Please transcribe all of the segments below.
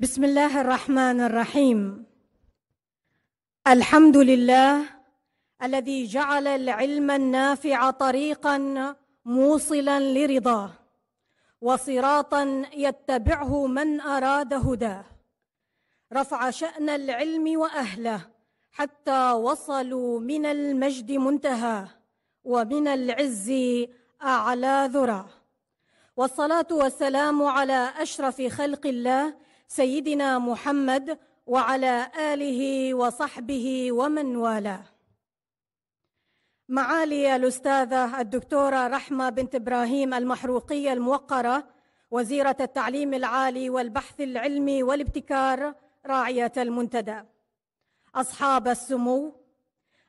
بسم الله الرحمن الرحيم الحمد لله الذي جعل العلم النافع طريقا موصلا لرضاه وصراطا يتبعه من اراد هداه رفع شان العلم واهله حتى وصلوا من المجد منتهاه ومن العز اعلى ذراه والصلاه والسلام على اشرف خلق الله سيدنا محمد وعلى اله وصحبه ومن والاه معالي الاستاذه الدكتوره رحمه بنت ابراهيم المحروقيه الموقره وزيره التعليم العالي والبحث العلمي والابتكار راعيه المنتدى اصحاب السمو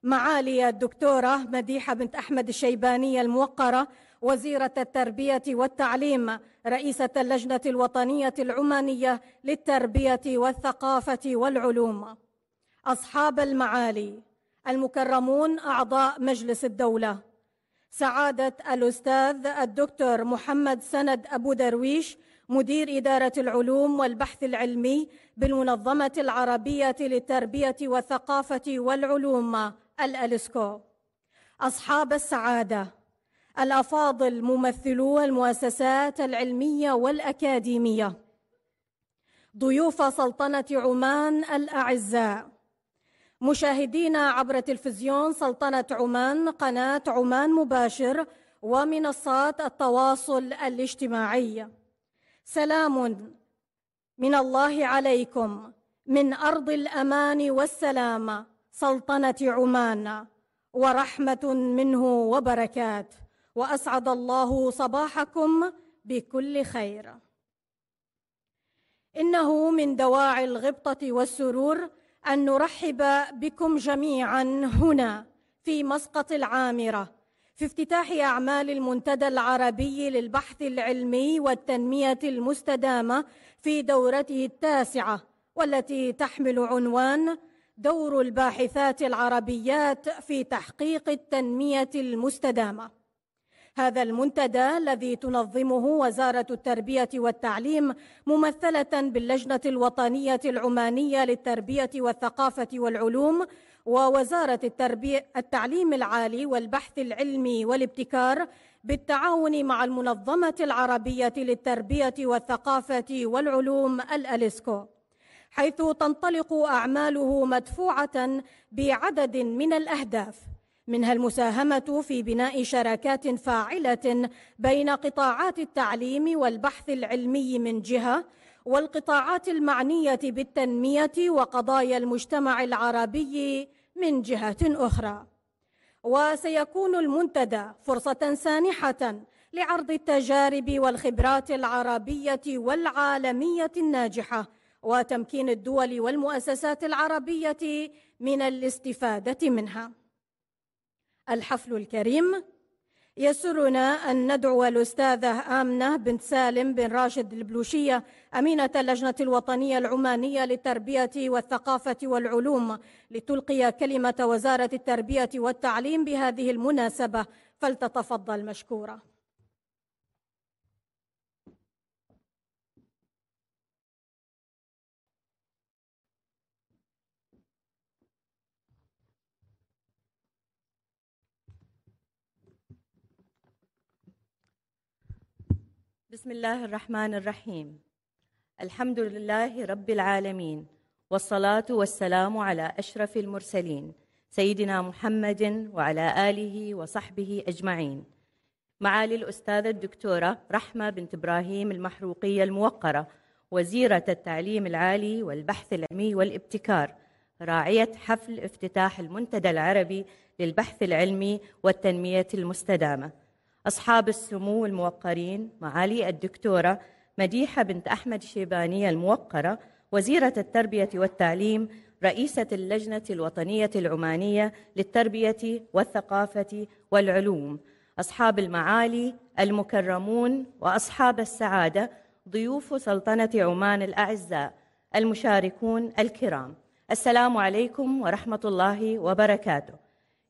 معالي الدكتوره مديحه بنت احمد الشيبانيه الموقره وزيرة التربية والتعليم رئيسة اللجنة الوطنية العمانية للتربية والثقافة والعلوم أصحاب المعالي المكرمون أعضاء مجلس الدولة سعادة الأستاذ الدكتور محمد سند أبو درويش مدير إدارة العلوم والبحث العلمي بالمنظمة العربية للتربية والثقافة والعلوم الألسكو أصحاب السعادة الأفاضل ممثلو المؤسسات العلمية والأكاديمية ضيوف سلطنة عمان الأعزاء مشاهدينا عبر تلفزيون سلطنة عمان قناة عمان مباشر ومنصات التواصل الاجتماعي سلام من الله عليكم من أرض الأمان والسلام سلطنة عمان ورحمة منه وبركات واسعد الله صباحكم بكل خير انه من دواعي الغبطه والسرور ان نرحب بكم جميعا هنا في مسقط العامره في افتتاح اعمال المنتدى العربي للبحث العلمي والتنميه المستدامه في دورته التاسعه والتي تحمل عنوان دور الباحثات العربيات في تحقيق التنميه المستدامه هذا المنتدى الذي تنظمه وزارة التربية والتعليم ممثلة باللجنة الوطنية العمانية للتربية والثقافة والعلوم ووزارة التربية التعليم العالي والبحث العلمي والابتكار بالتعاون مع المنظمة العربية للتربية والثقافة والعلوم الأليسكو حيث تنطلق أعماله مدفوعة بعدد من الأهداف منها المساهمة في بناء شراكات فاعلة بين قطاعات التعليم والبحث العلمي من جهة والقطاعات المعنية بالتنمية وقضايا المجتمع العربي من جهة أخرى. وسيكون المنتدى فرصة سانحة لعرض التجارب والخبرات العربية والعالمية الناجحة وتمكين الدول والمؤسسات العربية من الاستفادة منها الحفل الكريم يسرنا أن ندعو الأستاذة آمنة بنت سالم بن راشد البلوشية أمينة اللجنة الوطنية العمانية للتربية والثقافة والعلوم لتلقي كلمة وزارة التربية والتعليم بهذه المناسبة فلتتفضل مشكورة بسم الله الرحمن الرحيم الحمد لله رب العالمين والصلاه والسلام على اشرف المرسلين سيدنا محمد وعلى اله وصحبه اجمعين معالي الاستاذه الدكتوره رحمه بنت ابراهيم المحروقيه الموقره وزيره التعليم العالي والبحث العلمي والابتكار راعيه حفل افتتاح المنتدى العربي للبحث العلمي والتنميه المستدامه أصحاب السمو الموقرين معالي الدكتورة مديحة بنت أحمد شيبانية الموقرة وزيرة التربية والتعليم رئيسة اللجنة الوطنية العمانية للتربية والثقافة والعلوم أصحاب المعالي المكرمون وأصحاب السعادة ضيوف سلطنة عمان الأعزاء المشاركون الكرام السلام عليكم ورحمة الله وبركاته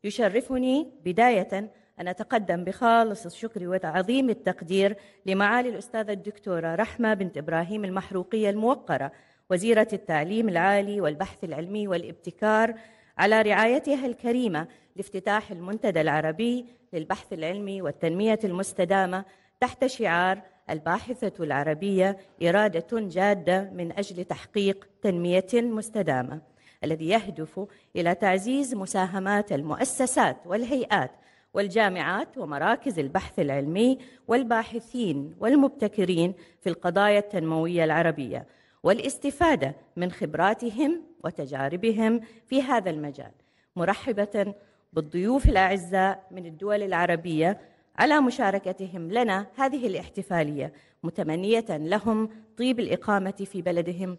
يشرفني بداية أن أتقدم بخالص الشكر وتعظيم التقدير لمعالي الأستاذة الدكتورة رحمة بنت إبراهيم المحروقية الموقرة وزيرة التعليم العالي والبحث العلمي والابتكار على رعايتها الكريمة لافتتاح المنتدى العربي للبحث العلمي والتنمية المستدامة تحت شعار الباحثة العربية إرادة جادة من أجل تحقيق تنمية مستدامة الذي يهدف إلى تعزيز مساهمات المؤسسات والهيئات والجامعات ومراكز البحث العلمي والباحثين والمبتكرين في القضايا التنمويه العربيه والاستفاده من خبراتهم وتجاربهم في هذا المجال مرحبه بالضيوف الاعزاء من الدول العربيه على مشاركتهم لنا هذه الاحتفاليه متمنيه لهم طيب الاقامه في بلدهم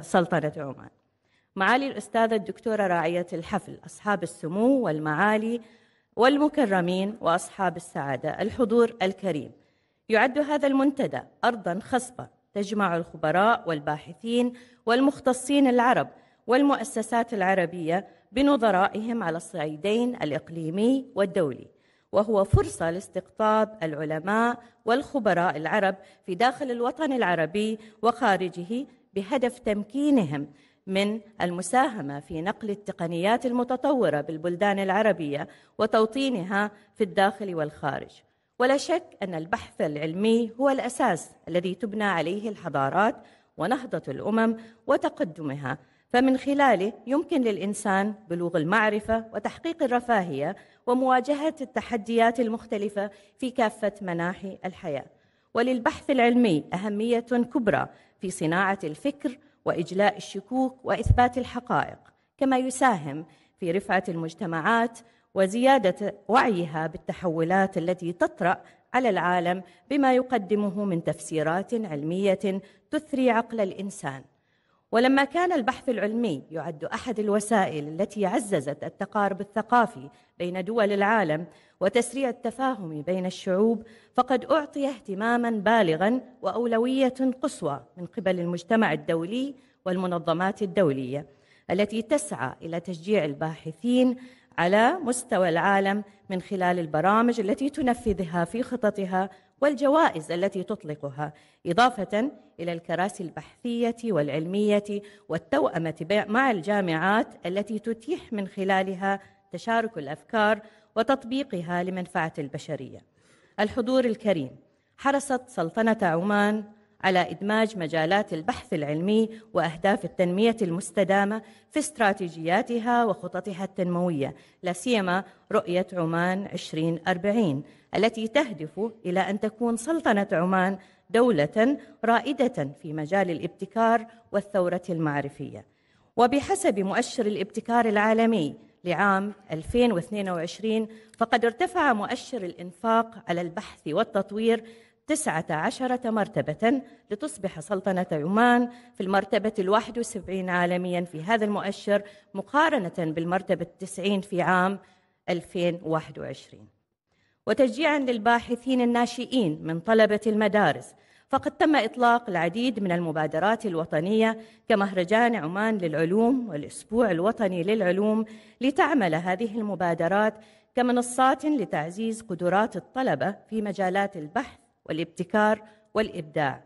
سلطنه عمان معالي الأستاذة الدكتورة راعية الحفل أصحاب السمو والمعالي والمكرمين واصحاب السعاده الحضور الكريم يعد هذا المنتدى ارضا خصبه تجمع الخبراء والباحثين والمختصين العرب والمؤسسات العربيه بنظرائهم على الصعيدين الاقليمي والدولي وهو فرصه لاستقطاب العلماء والخبراء العرب في داخل الوطن العربي وخارجه بهدف تمكينهم من المساهمه في نقل التقنيات المتطوره بالبلدان العربيه وتوطينها في الداخل والخارج ولا شك ان البحث العلمي هو الاساس الذي تبنى عليه الحضارات ونهضه الامم وتقدمها فمن خلاله يمكن للانسان بلوغ المعرفه وتحقيق الرفاهيه ومواجهه التحديات المختلفه في كافه مناحي الحياه وللبحث العلمي اهميه كبرى في صناعه الفكر واجلاء الشكوك واثبات الحقائق كما يساهم في رفعه المجتمعات وزياده وعيها بالتحولات التي تطرا على العالم بما يقدمه من تفسيرات علميه تثري عقل الانسان ولما كان البحث العلمي يعد احد الوسائل التي عززت التقارب الثقافي بين دول العالم وتسريع التفاهم بين الشعوب فقد اعطي اهتماما بالغا واولويه قصوى من قبل المجتمع الدولي والمنظمات الدوليه التي تسعى الى تشجيع الباحثين على مستوى العالم من خلال البرامج التي تنفذها في خططها والجوائز التي تطلقها إضافة إلى الكراسي البحثية والعلمية والتوأمة مع الجامعات التي تتيح من خلالها تشارك الأفكار وتطبيقها لمنفعة البشرية الحضور الكريم حرصت سلطنة عمان على إدماج مجالات البحث العلمي وأهداف التنمية المستدامة في استراتيجياتها وخططها التنموية لا سيما رؤية عمان 2040 التي تهدف إلى أن تكون سلطنة عمان دولة رائدة في مجال الابتكار والثورة المعرفية وبحسب مؤشر الابتكار العالمي لعام 2022 فقد ارتفع مؤشر الإنفاق على البحث والتطوير تسعة عشرة مرتبة لتصبح سلطنة عمان في المرتبة الواحد وسبعين عالميا في هذا المؤشر مقارنة بالمرتبة التسعين في عام 2021 وتشجيعا للباحثين الناشئين من طلبة المدارس فقد تم إطلاق العديد من المبادرات الوطنية كمهرجان عمان للعلوم والأسبوع الوطني للعلوم لتعمل هذه المبادرات كمنصات لتعزيز قدرات الطلبة في مجالات البحث والابتكار والإبداع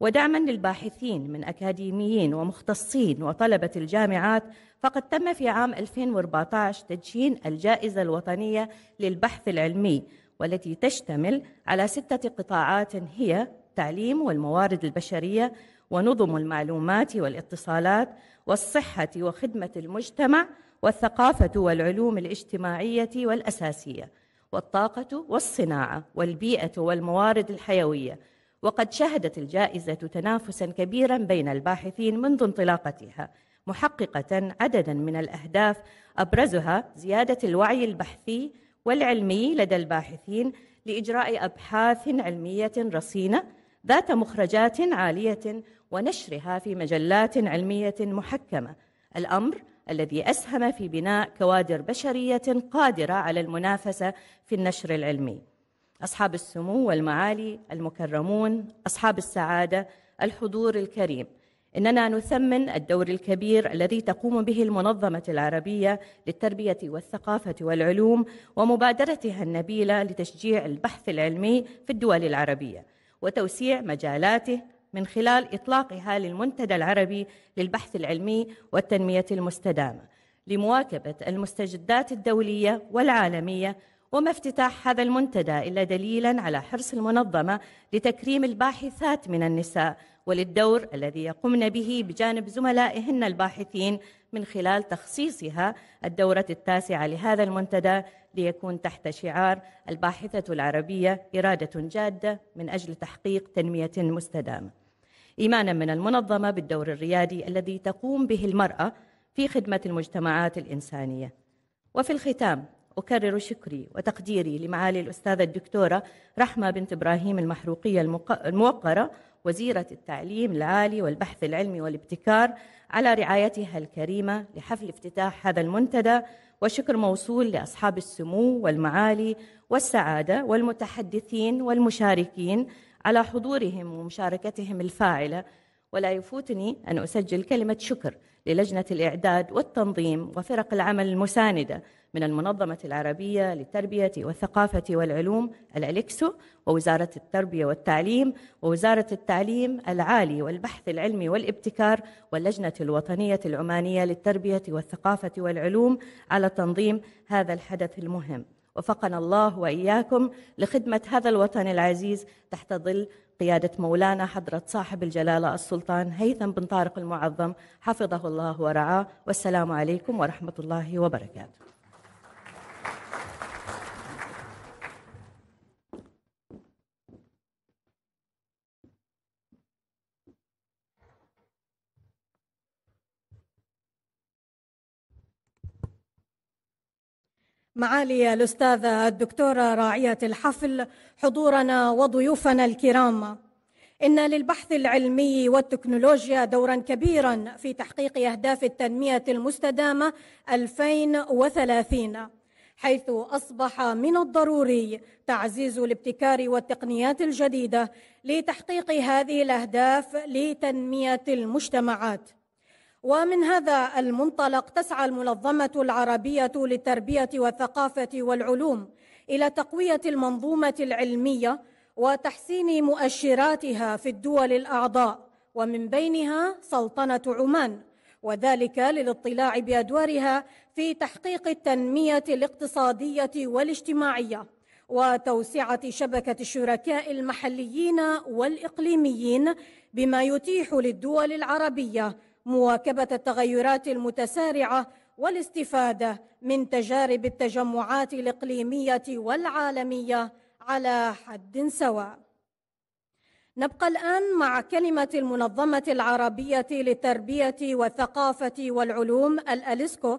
ودعما للباحثين من أكاديميين ومختصين وطلبة الجامعات فقد تم في عام 2014 تدشين الجائزة الوطنية للبحث العلمي والتي تشتمل على ستة قطاعات هي التعليم والموارد البشرية ونظم المعلومات والاتصالات والصحة وخدمة المجتمع والثقافة والعلوم الاجتماعية والأساسية والطاقة والصناعة والبيئة والموارد الحيوية وقد شهدت الجائزة تنافسا كبيرا بين الباحثين منذ انطلاقتها محققة عددا من الأهداف أبرزها زيادة الوعي البحثي والعلمي لدى الباحثين لإجراء أبحاث علمية رصينة ذات مخرجات عالية ونشرها في مجلات علمية محكمة الأمر الذي أسهم في بناء كوادر بشرية قادرة على المنافسة في النشر العلمي أصحاب السمو والمعالي المكرمون أصحاب السعادة الحضور الكريم إننا نثمن الدور الكبير الذي تقوم به المنظمة العربية للتربية والثقافة والعلوم ومبادرتها النبيلة لتشجيع البحث العلمي في الدول العربية وتوسيع مجالاته من خلال إطلاقها للمنتدى العربي للبحث العلمي والتنمية المستدامة لمواكبة المستجدات الدولية والعالمية وما افتتاح هذا المنتدى إلا دليلا على حرص المنظمة لتكريم الباحثات من النساء وللدور الذي يقمن به بجانب زملائهن الباحثين من خلال تخصيصها الدورة التاسعة لهذا المنتدى ليكون تحت شعار الباحثة العربية إرادة جادة من أجل تحقيق تنمية مستدامة إيمانا من المنظمة بالدور الريادي الذي تقوم به المرأة في خدمة المجتمعات الإنسانية. وفي الختام أكرر شكري وتقديري لمعالي الأستاذة الدكتورة رحمة بنت إبراهيم المحروقية الموقرة وزيرة التعليم العالي والبحث العلمي والابتكار على رعايتها الكريمة لحفل افتتاح هذا المنتدى وشكر موصول لأصحاب السمو والمعالي والسعادة والمتحدثين والمشاركين على حضورهم ومشاركتهم الفاعله ولا يفوتني ان اسجل كلمه شكر للجنه الاعداد والتنظيم وفرق العمل المسانده من المنظمه العربيه للتربيه والثقافه والعلوم الالكسو ووزاره التربيه والتعليم ووزاره التعليم العالي والبحث العلمي والابتكار واللجنه الوطنيه العمانيه للتربيه والثقافه والعلوم على تنظيم هذا الحدث المهم وفقنا الله واياكم لخدمه هذا الوطن العزيز تحت ظل قياده مولانا حضره صاحب الجلاله السلطان هيثم بن طارق المعظم حفظه الله ورعاه والسلام عليكم ورحمه الله وبركاته معالي الأستاذة الدكتورة راعية الحفل حضورنا وضيوفنا الكرام إن للبحث العلمي والتكنولوجيا دورا كبيرا في تحقيق أهداف التنمية المستدامة 2030 حيث أصبح من الضروري تعزيز الابتكار والتقنيات الجديدة لتحقيق هذه الأهداف لتنمية المجتمعات ومن هذا المنطلق تسعى المنظمة العربية للتربية والثقافة والعلوم إلى تقوية المنظومة العلمية وتحسين مؤشراتها في الدول الأعضاء ومن بينها سلطنة عمان وذلك للاطلاع بأدوارها في تحقيق التنمية الاقتصادية والاجتماعية وتوسعة شبكة الشركاء المحليين والإقليميين بما يتيح للدول العربية مواكبه التغيرات المتسارعه والاستفاده من تجارب التجمعات الاقليميه والعالميه على حد سواء نبقى الآن مع كلمة المنظمة العربية للتربية والثقافة والعلوم الأليسكو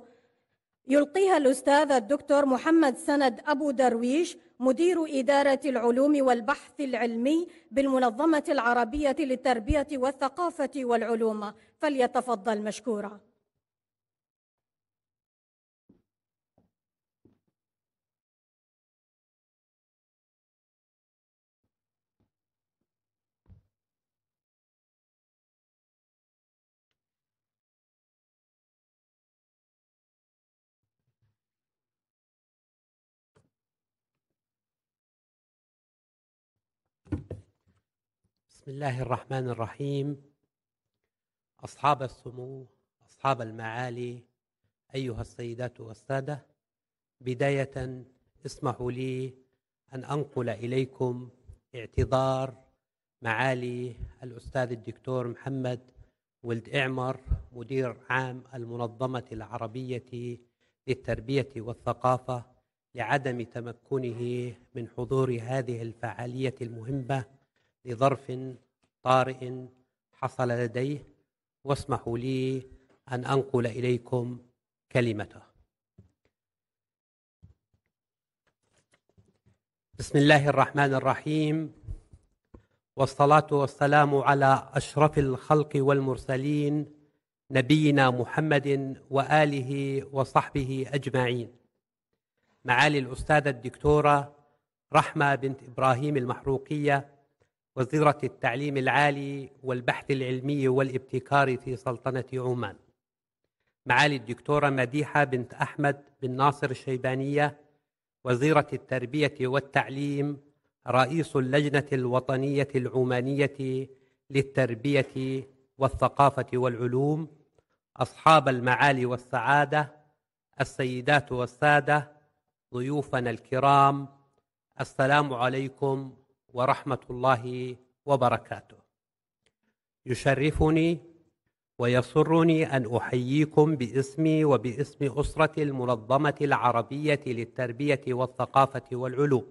يلقيها الأستاذ الدكتور محمد سند أبو درويش مدير إدارة العلوم والبحث العلمي بالمنظمة العربية للتربية والثقافة والعلوم فليتفضل مشكورا بسم الله الرحمن الرحيم اصحاب السمو اصحاب المعالي ايها السيدات والساده بدايه اسمحوا لي ان انقل اليكم اعتذار معالي الاستاذ الدكتور محمد ولد اعمر مدير عام المنظمه العربيه للتربيه والثقافه لعدم تمكنه من حضور هذه الفعاليه المهمه لظرف طارئ حصل لديه واسمحوا لي ان انقل اليكم كلمته بسم الله الرحمن الرحيم والصلاه والسلام على اشرف الخلق والمرسلين نبينا محمد واله وصحبه اجمعين معالي الاستاذه الدكتوره رحمه بنت ابراهيم المحروقيه وزيرة التعليم العالي والبحث العلمي والابتكار في سلطنة عمان معالي الدكتورة مديحة بنت أحمد بن ناصر الشيبانية وزيرة التربية والتعليم رئيس اللجنة الوطنية العمانية للتربية والثقافة والعلوم أصحاب المعالي والسعادة السيدات والسادة ضيوفنا الكرام السلام عليكم ورحمه الله وبركاته يشرفني ويسرني ان احييكم باسمي وباسم اسره المنظمه العربيه للتربيه والثقافه والعلوم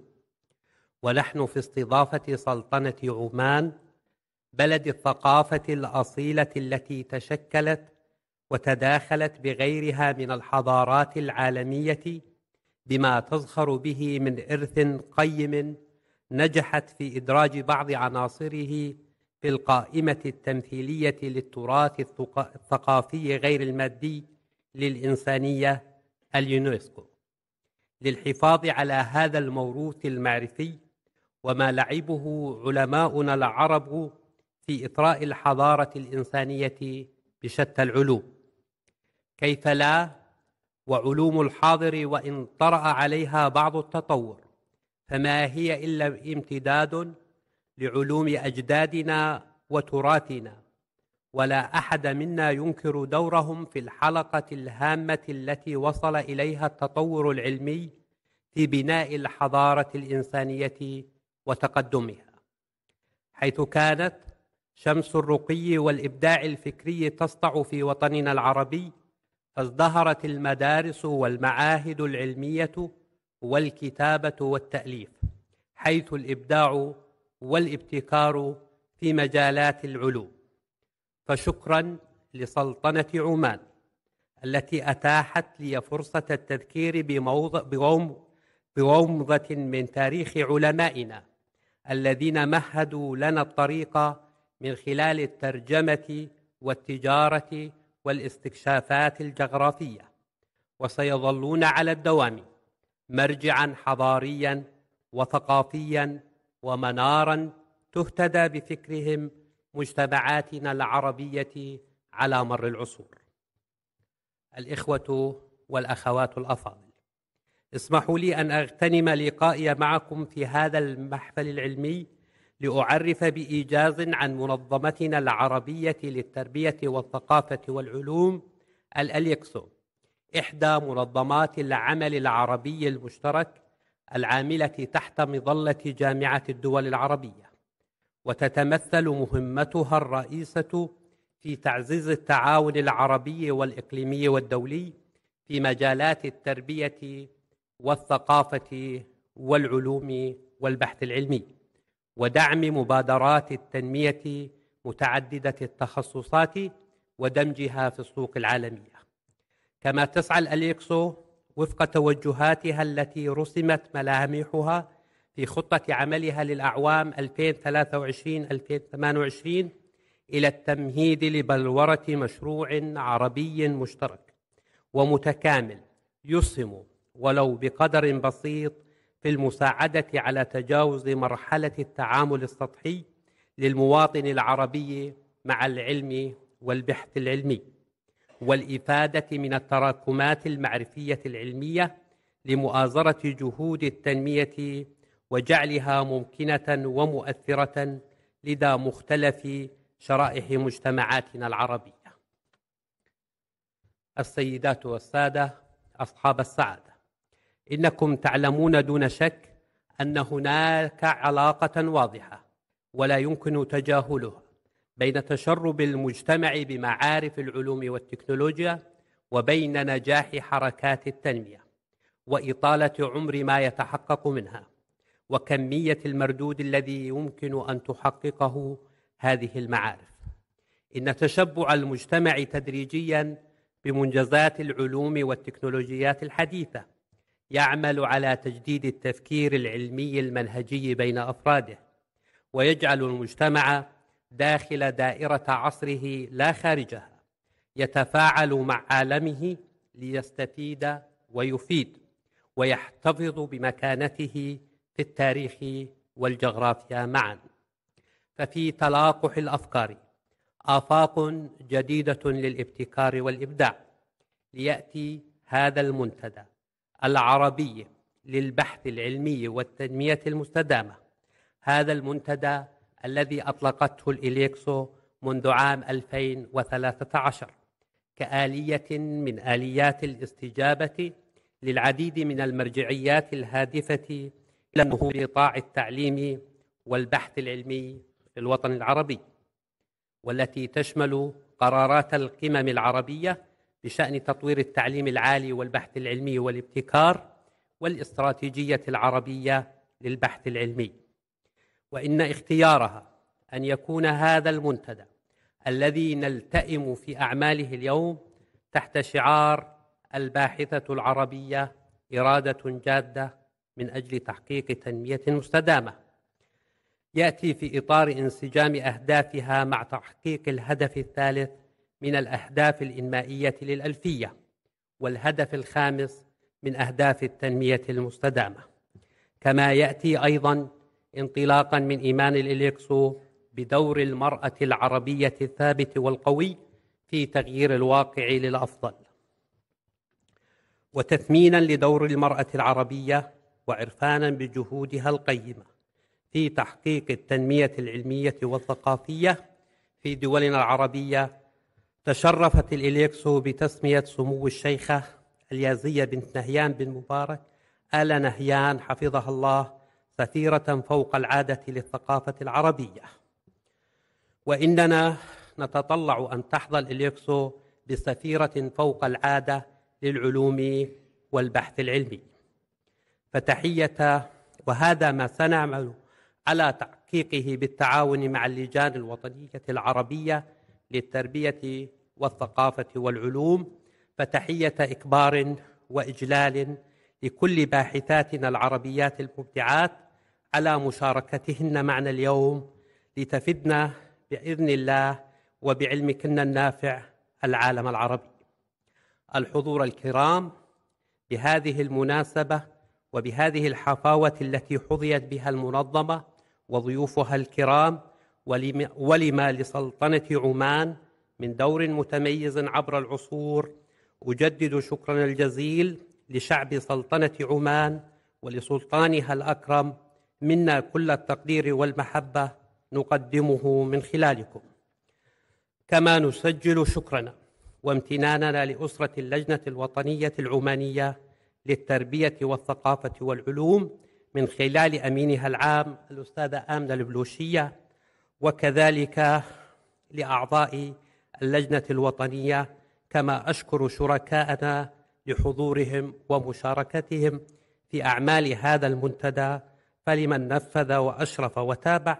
ونحن في استضافه سلطنه عمان بلد الثقافه الاصيله التي تشكلت وتداخلت بغيرها من الحضارات العالميه بما تزخر به من ارث قيم نجحت في إدراج بعض عناصره في القائمة التمثيلية للتراث الثقافي غير المادي للإنسانية اليونسكو للحفاظ على هذا الموروث المعرفي وما لعبه علماؤنا العرب في إثراء الحضارة الإنسانية بشتى العلوم كيف لا وعلوم الحاضر وإن طرأ عليها بعض التطور فما هي الا امتداد لعلوم اجدادنا وتراثنا ولا احد منا ينكر دورهم في الحلقه الهامه التي وصل اليها التطور العلمي في بناء الحضاره الانسانيه وتقدمها حيث كانت شمس الرقي والابداع الفكري تسطع في وطننا العربي فازدهرت المدارس والمعاهد العلميه والكتابه والتاليف حيث الابداع والابتكار في مجالات العلوم فشكرا لسلطنه عمان التي اتاحت لي فرصه التذكير بومضه من تاريخ علمائنا الذين مهدوا لنا الطريق من خلال الترجمه والتجاره والاستكشافات الجغرافيه وسيظلون على الدوام مرجعا حضاريا وثقافيا ومنارا تهتدى بفكرهم مجتمعاتنا العربيه على مر العصور الاخوه والاخوات الافاضل اسمحوا لي ان اغتنم لقائي معكم في هذا المحفل العلمي لاعرف بايجاز عن منظمتنا العربيه للتربيه والثقافه والعلوم الاليكسو إحدى منظمات العمل العربي المشترك العاملة تحت مظلة جامعة الدول العربية وتتمثل مهمتها الرئيسة في تعزيز التعاون العربي والإقليمي والدولي في مجالات التربية والثقافة والعلوم والبحث العلمي ودعم مبادرات التنمية متعددة التخصصات ودمجها في السوق العالمية كما تسعى الأليكسو وفق توجهاتها التي رسمت ملامحها في خطة عملها للأعوام 2023-2028 إلى التمهيد لبلورة مشروع عربي مشترك ومتكامل يسهم ولو بقدر بسيط في المساعدة على تجاوز مرحلة التعامل السطحي للمواطن العربي مع العلم والبحث العلمي والإفادة من التراكمات المعرفية العلمية لمؤازرة جهود التنمية وجعلها ممكنة ومؤثرة لدى مختلف شرائح مجتمعاتنا العربية. السيدات والسادة أصحاب السعادة، إنكم تعلمون دون شك أن هناك علاقة واضحة ولا يمكن تجاهلها بين تشرب المجتمع بمعارف العلوم والتكنولوجيا وبين نجاح حركات التنميه واطاله عمر ما يتحقق منها وكميه المردود الذي يمكن ان تحققه هذه المعارف ان تشبع المجتمع تدريجيا بمنجزات العلوم والتكنولوجيات الحديثه يعمل على تجديد التفكير العلمي المنهجي بين افراده ويجعل المجتمع داخل دائره عصره لا خارجها يتفاعل مع عالمه ليستفيد ويفيد ويحتفظ بمكانته في التاريخ والجغرافيا معا ففي تلاقح الافكار آفاق جديدة للابتكار والإبداع ليأتي هذا المنتدى العربي للبحث العلمي والتنمية المستدامة هذا المنتدى الذي أطلقته الإليكسو منذ عام 2013 كآلية من آليات الاستجابة للعديد من المرجعيات الهادفة إلى نهوض إطاع التعليم والبحث العلمي في الوطن العربي والتي تشمل قرارات القمم العربية بشأن تطوير التعليم العالي والبحث العلمي والابتكار والاستراتيجية العربية للبحث العلمي وان اختيارها ان يكون هذا المنتدى الذي نلتئم في اعماله اليوم تحت شعار الباحثه العربيه اراده جاده من اجل تحقيق تنميه مستدامه ياتي في اطار انسجام اهدافها مع تحقيق الهدف الثالث من الاهداف الانمائيه للالفيه والهدف الخامس من اهداف التنميه المستدامه كما ياتي ايضا انطلاقا من إيمان الإليكسو بدور المرأة العربية الثابت والقوي في تغيير الواقع للأفضل وتثمينا لدور المرأة العربية وعرفانا بجهودها القيمة في تحقيق التنمية العلمية والثقافية في دولنا العربية تشرفت الإليكسو بتسمية سمو الشيخة اليازية بنت نهيان بن مبارك آل نهيان حفظها الله كثيرة فوق العادة للثقافة العربية وإننا نتطلع أن تحظى الإليكسو بسفيرة فوق العادة للعلوم والبحث العلمي فتحية وهذا ما سنعمل على تحقيقه بالتعاون مع اللجان الوطنية العربية للتربية والثقافة والعلوم فتحية إكبار وإجلال لكل باحثاتنا العربيات المبدعات على مشاركتهن معنا اليوم لتفدنا باذن الله وبعلمكن النافع العالم العربي. الحضور الكرام بهذه المناسبه وبهذه الحفاوه التي حظيت بها المنظمه وضيوفها الكرام ولما لسلطنه عمان من دور متميز عبر العصور اجدد شكرنا الجزيل لشعب سلطنه عمان ولسلطانها الاكرم منا كل التقدير والمحبة نقدمه من خلالكم كما نسجل شكرنا وامتناننا لأسرة اللجنة الوطنية العمانية للتربية والثقافة والعلوم من خلال أمينها العام الأستاذة آمنة البلوشية وكذلك لأعضاء اللجنة الوطنية كما أشكر شركاءنا لحضورهم ومشاركتهم في أعمال هذا المنتدى فلمن نفذ واشرف وتابع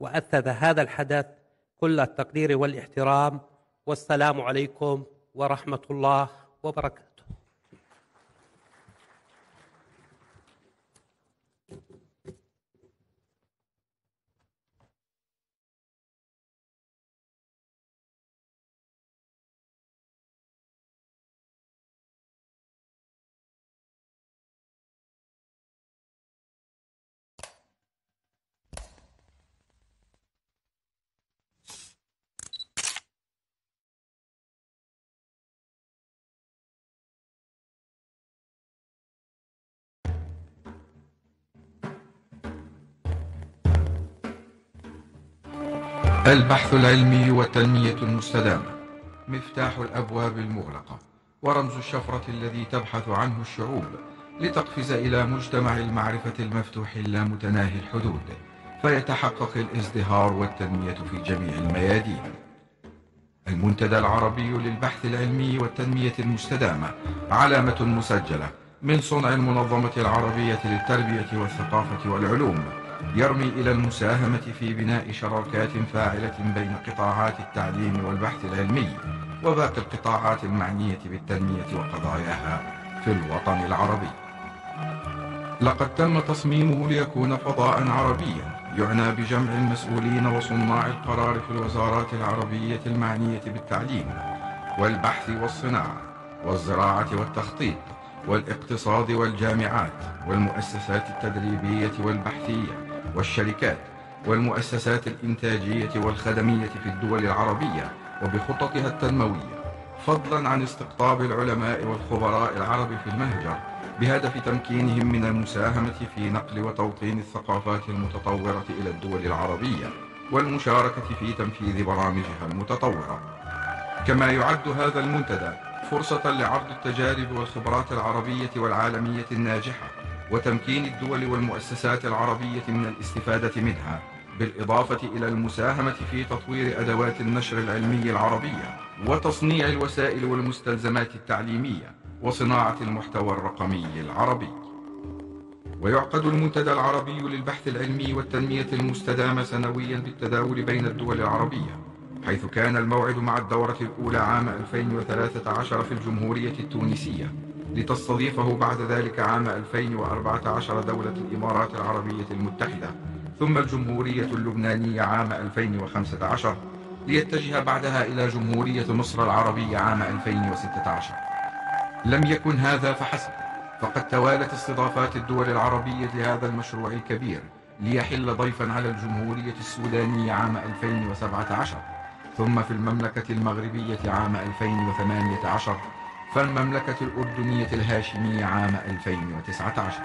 واثد هذا الحدث كل التقدير والاحترام والسلام عليكم ورحمه الله وبركاته البحث العلمي والتنمية المستدامة مفتاح الأبواب المغلقة ورمز الشفرة الذي تبحث عنه الشعوب لتقفز إلى مجتمع المعرفة المفتوح اللامتناهي الحدود فيتحقق الازدهار والتنمية في جميع الميادين المنتدى العربي للبحث العلمي والتنمية المستدامة علامة مسجلة من صنع المنظمة العربية للتربية والثقافة والعلوم يرمي إلى المساهمة في بناء شراكات فاعلة بين قطاعات التعليم والبحث العلمي وباقي القطاعات المعنية بالتنمية وقضاياها في الوطن العربي لقد تم تصميمه ليكون فضاء عربيا يعنى بجمع المسؤولين وصناع القرار في الوزارات العربية المعنية بالتعليم والبحث والصناعة والزراعة والتخطيط والاقتصاد والجامعات والمؤسسات التدريبية والبحثية والشركات والمؤسسات الإنتاجية والخدمية في الدول العربية وبخططها التنموية فضلا عن استقطاب العلماء والخبراء العرب في المهجر بهدف تمكينهم من المساهمة في نقل وتوطين الثقافات المتطورة إلى الدول العربية والمشاركة في تنفيذ برامجها المتطورة كما يعد هذا المنتدى فرصة لعرض التجارب والخبرات العربية والعالمية الناجحة وتمكين الدول والمؤسسات العربية من الاستفادة منها بالإضافة إلى المساهمة في تطوير أدوات النشر العلمي العربية وتصنيع الوسائل والمستلزمات التعليمية وصناعة المحتوى الرقمي العربي ويعقد المنتدى العربي للبحث العلمي والتنمية المستدامة سنويا بالتداول بين الدول العربية حيث كان الموعد مع الدورة الأولى عام 2013 في الجمهورية التونسية لتستضيفه بعد ذلك عام 2014 دولة الإمارات العربية المتحدة ثم الجمهورية اللبنانية عام 2015 ليتجه بعدها إلى جمهورية مصر العربية عام 2016 لم يكن هذا فحسب فقد توالت استضافات الدول العربية لهذا المشروع الكبير ليحل ضيفا على الجمهورية السودانية عام 2017 ثم في المملكة المغربية عام 2018 فالمملكة الأردنية الهاشمية عام 2019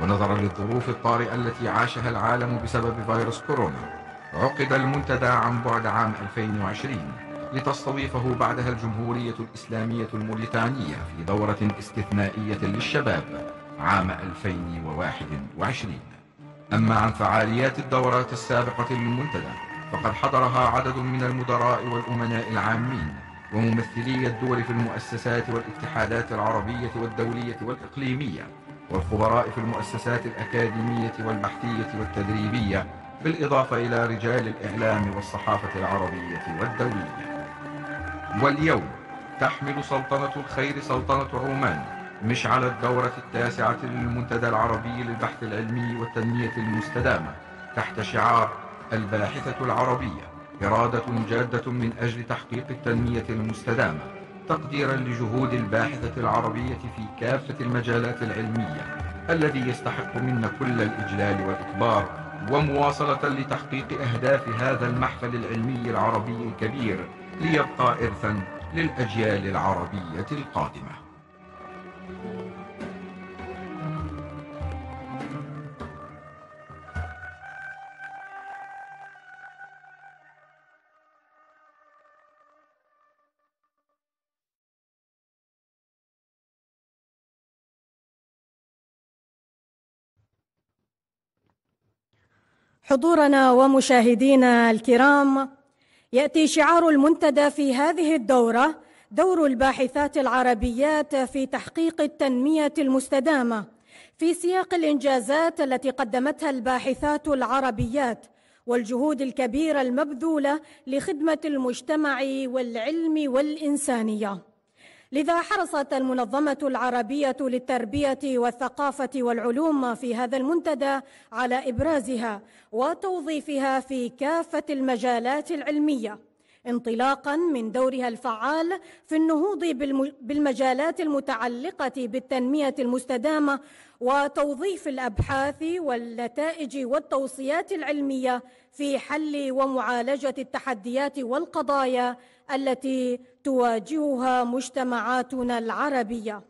ونظرا للظروف الطارئة التي عاشها العالم بسبب فيروس كورونا عقد المنتدى عن بعد عام 2020 لتستضيفه بعدها الجمهورية الإسلامية الموريتانية في دورة استثنائية للشباب عام 2021 أما عن فعاليات الدورات السابقة للمنتدى فقد حضرها عدد من المدراء والأمناء العامين وممثلي الدول في المؤسسات والاتحادات العربية والدولية والإقليمية والخبراء في المؤسسات الأكاديمية والبحثية والتدريبية بالإضافة إلى رجال الإعلام والصحافة العربية والدولية واليوم تحمل سلطنة الخير سلطنة عمان مشعل الدورة التاسعة للمنتدى العربي للبحث العلمي والتنمية المستدامة تحت شعار الباحثة العربية إرادة جادة من أجل تحقيق التنمية المستدامة تقديرا لجهود الباحثة العربية في كافة المجالات العلمية الذي يستحق منا كل الإجلال والإكبار ومواصلة لتحقيق أهداف هذا المحفل العلمي العربي الكبير ليبقى إرثا للأجيال العربية القادمة حضورنا ومشاهدينا الكرام ياتي شعار المنتدى في هذه الدوره دور الباحثات العربيات في تحقيق التنميه المستدامه في سياق الانجازات التي قدمتها الباحثات العربيات والجهود الكبيره المبذوله لخدمه المجتمع والعلم والانسانيه لذا حرصت المنظمة العربية للتربية والثقافة والعلوم في هذا المنتدى على إبرازها وتوظيفها في كافة المجالات العلمية انطلاقا من دورها الفعال في النهوض بالمجالات المتعلقة بالتنمية المستدامة وتوظيف الأبحاث والنتائج والتوصيات العلمية في حل ومعالجة التحديات والقضايا التي تواجهها مجتمعاتنا العربيه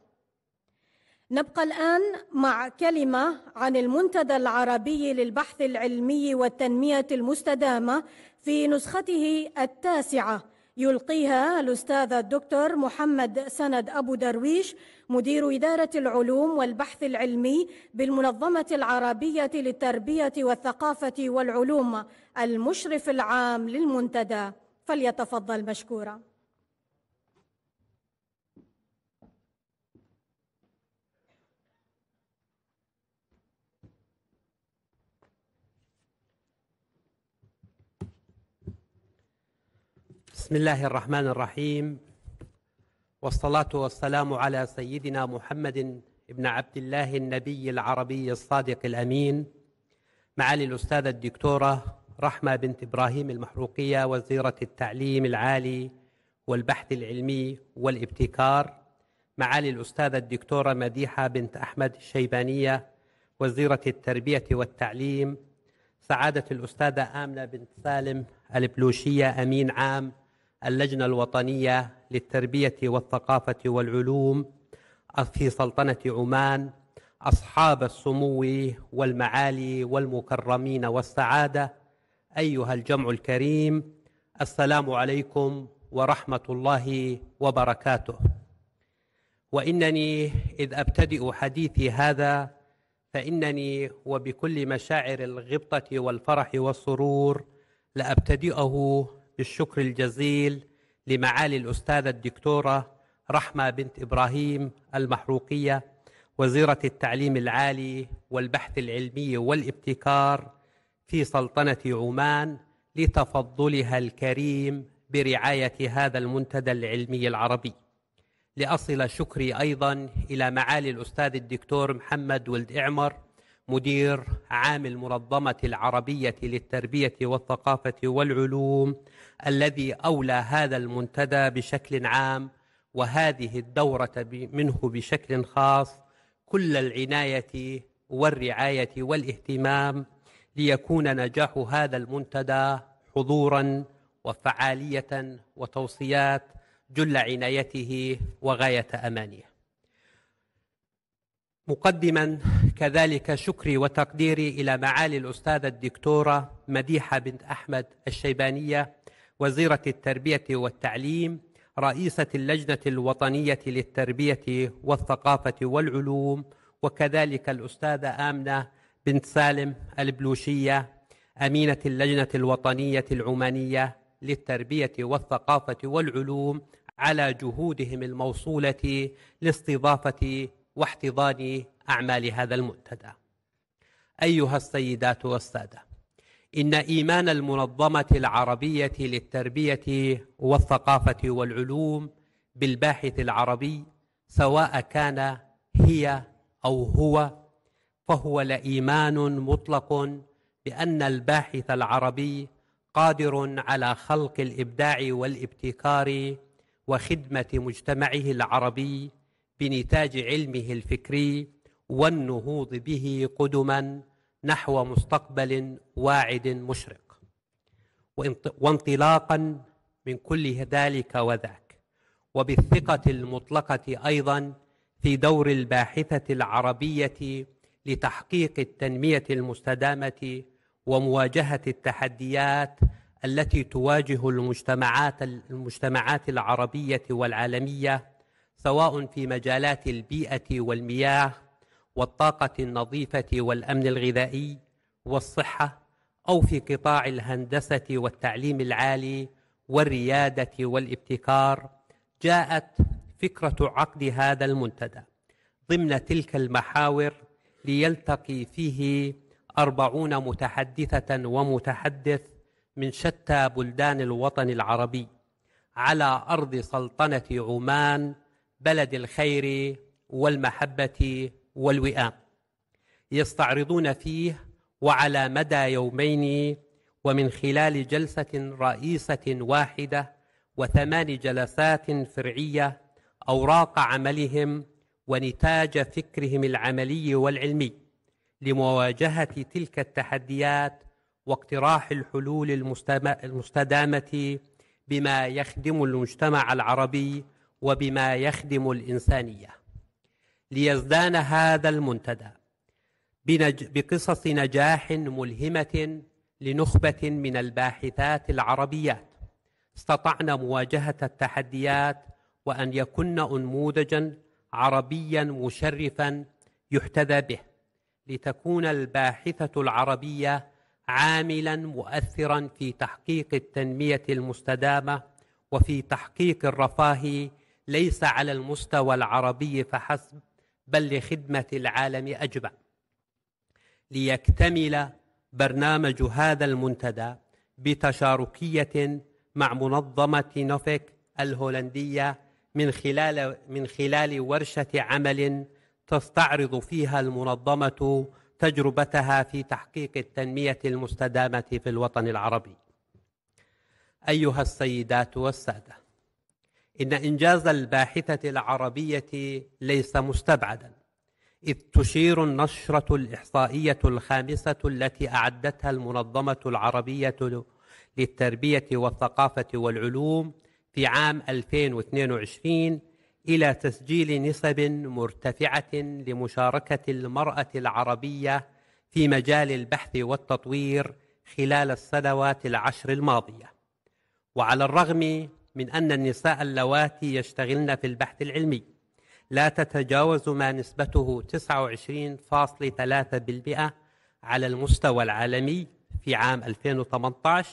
نبقى الان مع كلمه عن المنتدى العربي للبحث العلمي والتنميه المستدامه في نسخته التاسعه يلقيها الأستاذ الدكتور محمد سند أبو درويش مدير إدارة العلوم والبحث العلمي بالمنظمة العربية للتربية والثقافة والعلوم المشرف العام للمنتدى فليتفضل مشكورا بسم الله الرحمن الرحيم والصلاة والسلام على سيدنا محمد ابن عبد الله النبي العربي الصادق الأمين معالي الأستاذة الدكتورة رحمة بنت إبراهيم المحروقية وزيرة التعليم العالي والبحث العلمي والابتكار معالي الأستاذة الدكتورة مديحة بنت أحمد الشيبانية وزيرة التربية والتعليم سعادة الأستاذة آمنة بنت سالم البلوشية أمين عام اللجنة الوطنية للتربية والثقافة والعلوم في سلطنة عمان أصحاب السمو والمعالي والمكرمين والسعادة ايها الجمع الكريم السلام عليكم ورحمه الله وبركاته وانني اذ ابتدئ حديثي هذا فانني وبكل مشاعر الغبطه والفرح والسرور لابتدئه بالشكر الجزيل لمعالي الاستاذه الدكتوره رحمه بنت ابراهيم المحروقيه وزيره التعليم العالي والبحث العلمي والابتكار في سلطنة عمان لتفضلها الكريم برعاية هذا المنتدى العلمي العربي لأصل شكري أيضا إلى معالي الأستاذ الدكتور محمد ولد إعمر مدير عام المنظمة العربية للتربية والثقافة والعلوم الذي أولى هذا المنتدى بشكل عام وهذه الدورة منه بشكل خاص كل العناية والرعاية والاهتمام ليكون نجاح هذا المنتدى حضورا وفعاليه وتوصيات جل عنايته وغايه امانيه مقدما كذلك شكري وتقديري الى معالي الاستاذه الدكتوره مديحه بنت احمد الشيبانيه وزيره التربيه والتعليم رئيسه اللجنه الوطنيه للتربيه والثقافه والعلوم وكذلك الاستاذه امنه بنت سالم البلوشية أمينة اللجنة الوطنية العمانية للتربية والثقافة والعلوم على جهودهم الموصولة لاستضافة واحتضان أعمال هذا المنتدى. أيها السيدات والسادة، إن إيمان المنظمة العربية للتربية والثقافة والعلوم بالباحث العربي سواء كان هي أو هو فهو لايمان مطلق بان الباحث العربي قادر على خلق الابداع والابتكار وخدمه مجتمعه العربي بنتاج علمه الفكري والنهوض به قدما نحو مستقبل واعد مشرق وانطلاقا من كل ذلك وذاك وبالثقه المطلقه ايضا في دور الباحثه العربيه لتحقيق التنميه المستدامه ومواجهه التحديات التي تواجه المجتمعات المجتمعات العربيه والعالميه سواء في مجالات البيئه والمياه والطاقه النظيفه والامن الغذائي والصحه او في قطاع الهندسه والتعليم العالي والرياده والابتكار جاءت فكره عقد هذا المنتدى ضمن تلك المحاور ليلتقي فيه أربعون متحدثة ومتحدث من شتى بلدان الوطن العربي على أرض سلطنة عمان بلد الخير والمحبة والوئام يستعرضون فيه وعلى مدى يومين ومن خلال جلسة رئيسة واحدة وثمان جلسات فرعية أوراق عملهم ونتاج فكرهم العملي والعلمي لمواجهة تلك التحديات واقتراح الحلول المستدامة بما يخدم المجتمع العربي وبما يخدم الإنسانية ليزدان هذا المنتدى بقصص نجاح ملهمة لنخبة من الباحثات العربيات استطعن مواجهة التحديات وأن يكن أنموذجا عربيا مشرفا يحتذى به لتكون الباحثة العربية عاملا مؤثرا في تحقيق التنمية المستدامة وفي تحقيق الرفاه ليس على المستوى العربي فحسب بل لخدمة العالم أجمع ليكتمل برنامج هذا المنتدى بتشاركية مع منظمة نوفيك الهولندية من خلال من خلال ورشه عمل تستعرض فيها المنظمه تجربتها في تحقيق التنميه المستدامه في الوطن العربي. ايها السيدات والساده، ان انجاز الباحثه العربيه ليس مستبعدا، اذ تشير النشره الاحصائيه الخامسه التي اعدتها المنظمه العربيه للتربيه والثقافه والعلوم في عام 2022 إلى تسجيل نسب مرتفعة لمشاركة المرأة العربية في مجال البحث والتطوير خلال السنوات العشر الماضية وعلى الرغم من أن النساء اللواتي يشتغلن في البحث العلمي لا تتجاوز ما نسبته 29.3% على المستوى العالمي في عام 2018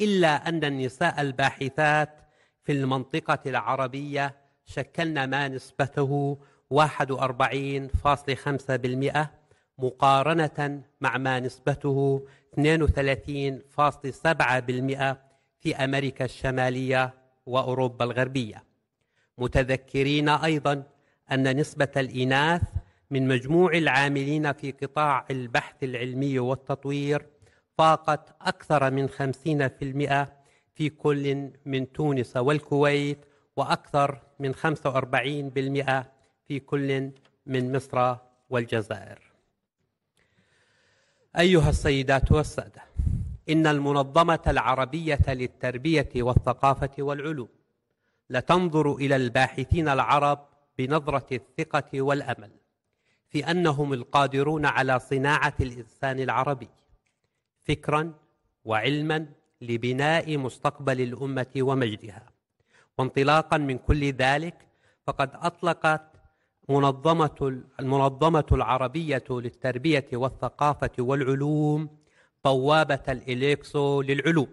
إلا أن النساء الباحثات في المنطقة العربية شكلنا ما نسبته 41.5% مقارنة مع ما نسبته 32.7% في أمريكا الشمالية وأوروبا الغربية متذكرين أيضا أن نسبة الإناث من مجموع العاملين في قطاع البحث العلمي والتطوير فاقت أكثر من 50% في كل من تونس والكويت وأكثر من 45% في كل من مصر والجزائر أيها السيدات والسادة إن المنظمة العربية للتربية والثقافة والعلوم لتنظر إلى الباحثين العرب بنظرة الثقة والأمل في أنهم القادرون على صناعة الإنسان العربي فكرا وعلما لبناء مستقبل الامه ومجدها وانطلاقا من كل ذلك فقد اطلقت منظمه المنظمه العربيه للتربيه والثقافه والعلوم بوابه الاليكسو للعلوم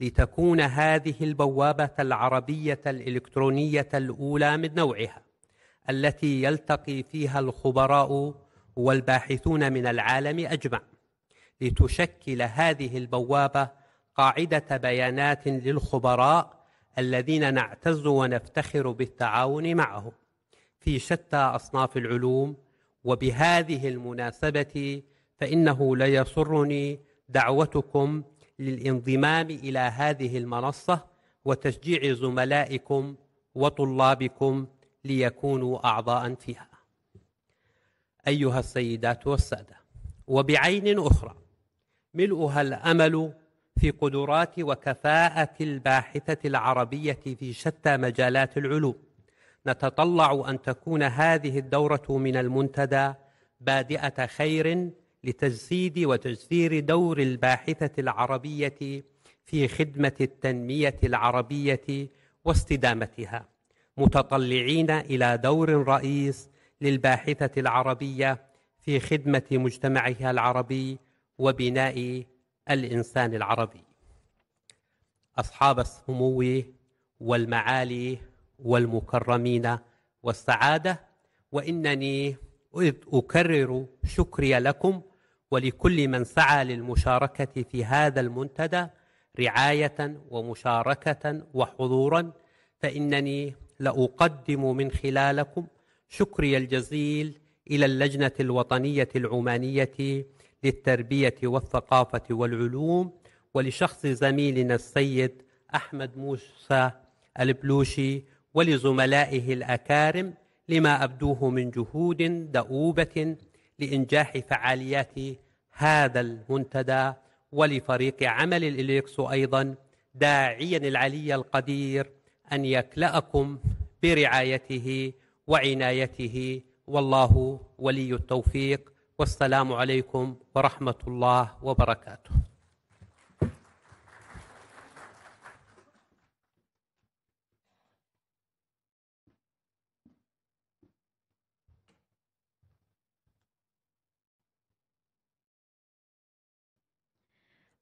لتكون هذه البوابه العربيه الالكترونيه الاولى من نوعها التي يلتقي فيها الخبراء والباحثون من العالم اجمع لتشكل هذه البوابه قاعدة بيانات للخبراء الذين نعتز ونفتخر بالتعاون معهم في شتى أصناف العلوم وبهذه المناسبة فإنه ليسرني دعوتكم للانضمام إلى هذه المنصة وتشجيع زملائكم وطلابكم ليكونوا أعضاء فيها أيها السيدات والسادة وبعين أخرى ملؤها الأمل في قدرات وكفاءة الباحثة العربية في شتى مجالات العلوم نتطلع أن تكون هذه الدورة من المنتدى بادئة خير لتجسيد وتجسير دور الباحثة العربية في خدمة التنمية العربية واستدامتها متطلعين إلى دور رئيس للباحثة العربية في خدمة مجتمعها العربي وبناء الإنسان العربي أصحاب السمو والمعالي والمكرمين والسعادة وإنني أكرر شكري لكم ولكل من سعى للمشاركة في هذا المنتدى رعاية ومشاركة وحضورا فإنني لأقدم من خلالكم شكري الجزيل إلى اللجنة الوطنية العمانية للتربية والثقافة والعلوم ولشخص زميلنا السيد أحمد موسى البلوشي ولزملائه الأكارم لما أبدوه من جهود دؤوبة لإنجاح فعاليات هذا المنتدى ولفريق عمل الإليكسو أيضا داعيا العلي القدير أن يكلأكم برعايته وعنايته والله ولي التوفيق والسلام عليكم ورحمة الله وبركاته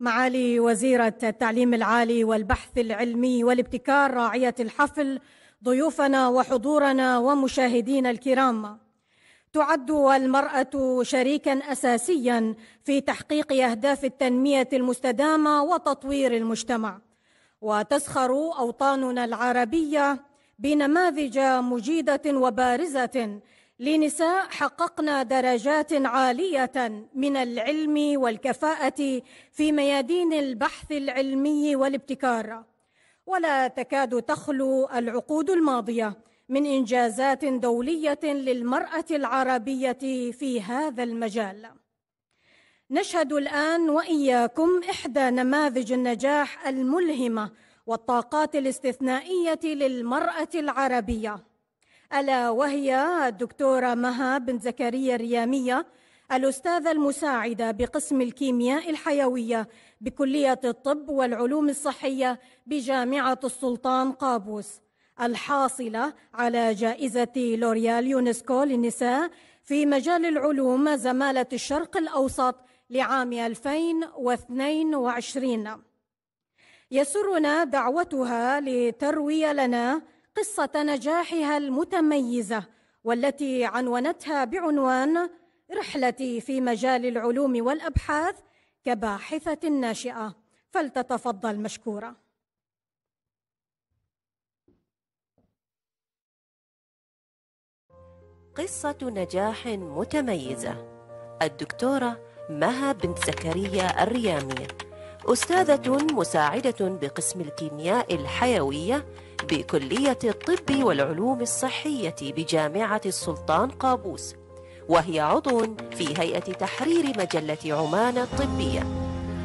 معالي وزيرة التعليم العالي والبحث العلمي والابتكار راعية الحفل ضيوفنا وحضورنا ومشاهدينا الكرام تعد المرأة شريكا أساسيا في تحقيق أهداف التنمية المستدامة وتطوير المجتمع وتسخر أوطاننا العربية بنماذج مجيدة وبارزة لنساء حققنا درجات عالية من العلم والكفاءة في ميادين البحث العلمي والابتكار ولا تكاد تخلو العقود الماضيه من إنجازات دولية للمرأة العربية في هذا المجال. نشهد الآن وإياكم إحدى نماذج النجاح الملهمة والطاقات الاستثنائية للمرأة العربية ألا وهي الدكتورة مها بن زكريا الريامية الأستاذة المساعدة بقسم الكيمياء الحيوية بكلية الطب والعلوم الصحية بجامعة السلطان قابوس الحاصلة على جائزة لوريال يونسكو للنساء في مجال العلوم زمالة الشرق الأوسط لعام 2022 يسرنا دعوتها لتروي لنا قصة نجاحها المتميزة والتي عنونتها بعنوان رحلتي في مجال العلوم والأبحاث كباحثة ناشئة فلتتفضل مشكورة قصة نجاح متميزة الدكتورة مها بنت زكريا الريامية أستاذة مساعدة بقسم الكيمياء الحيوية بكلية الطب والعلوم الصحية بجامعة السلطان قابوس وهي عضو في هيئة تحرير مجلة عمان الطبية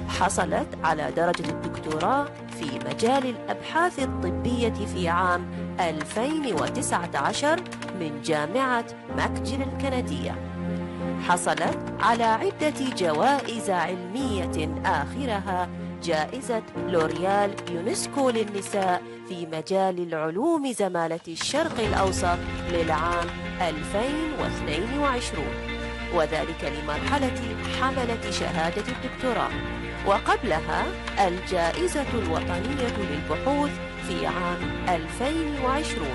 حصلت على درجة الدكتوراه في مجال الأبحاث الطبية في عام 2019 من جامعة ماكجن الكندية حصلت على عدة جوائز علمية آخرها جائزة لوريال يونسكو للنساء في مجال العلوم زمالة الشرق الأوسط للعام 2022 وذلك لمرحلة حملة شهادة الدكتوراه وقبلها الجائزة الوطنية للبحوث في عام 2020